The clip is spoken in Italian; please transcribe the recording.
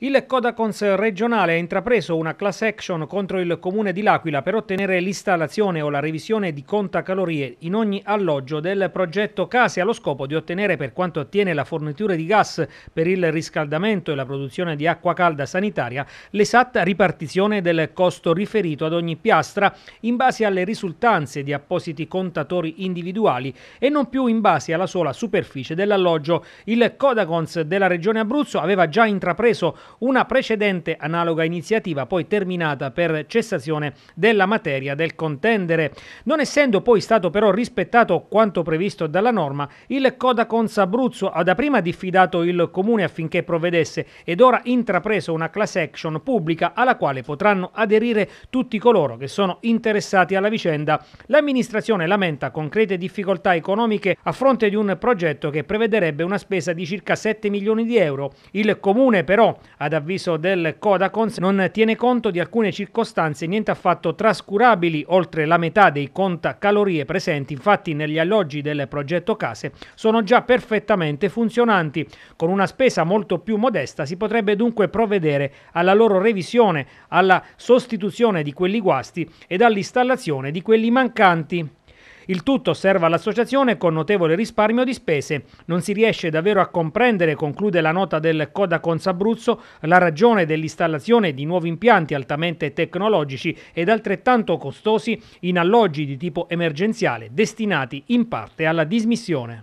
Il Codacons regionale ha intrapreso una class action contro il comune di L'Aquila per ottenere l'installazione o la revisione di contacalorie in ogni alloggio del progetto Case allo scopo di ottenere per quanto attiene la fornitura di gas per il riscaldamento e la produzione di acqua calda sanitaria l'esatta ripartizione del costo riferito ad ogni piastra in base alle risultanze di appositi contatori individuali e non più in base alla sola superficie dell'alloggio. Il Codacons della regione Abruzzo aveva già intrapreso una precedente analoga iniziativa poi terminata per cessazione della materia del contendere. Non essendo poi stato però rispettato quanto previsto dalla norma, il Codacons Abruzzo ha da prima diffidato il Comune affinché provvedesse ed ora intrapreso una class action pubblica alla quale potranno aderire tutti coloro che sono interessati alla vicenda. L'amministrazione lamenta concrete difficoltà economiche a fronte di un progetto che prevederebbe una spesa di circa 7 milioni di euro. Il Comune però ad avviso del Codacons, non tiene conto di alcune circostanze niente affatto trascurabili. Oltre la metà dei contacalorie presenti, infatti, negli alloggi del progetto Case sono già perfettamente funzionanti. Con una spesa molto più modesta si potrebbe dunque provvedere alla loro revisione, alla sostituzione di quelli guasti ed all'installazione di quelli mancanti. Il tutto, osserva l'associazione, con notevole risparmio di spese. Non si riesce davvero a comprendere, conclude la nota del Coda Consabruzzo, la ragione dell'installazione di nuovi impianti altamente tecnologici ed altrettanto costosi in alloggi di tipo emergenziale destinati in parte alla dismissione.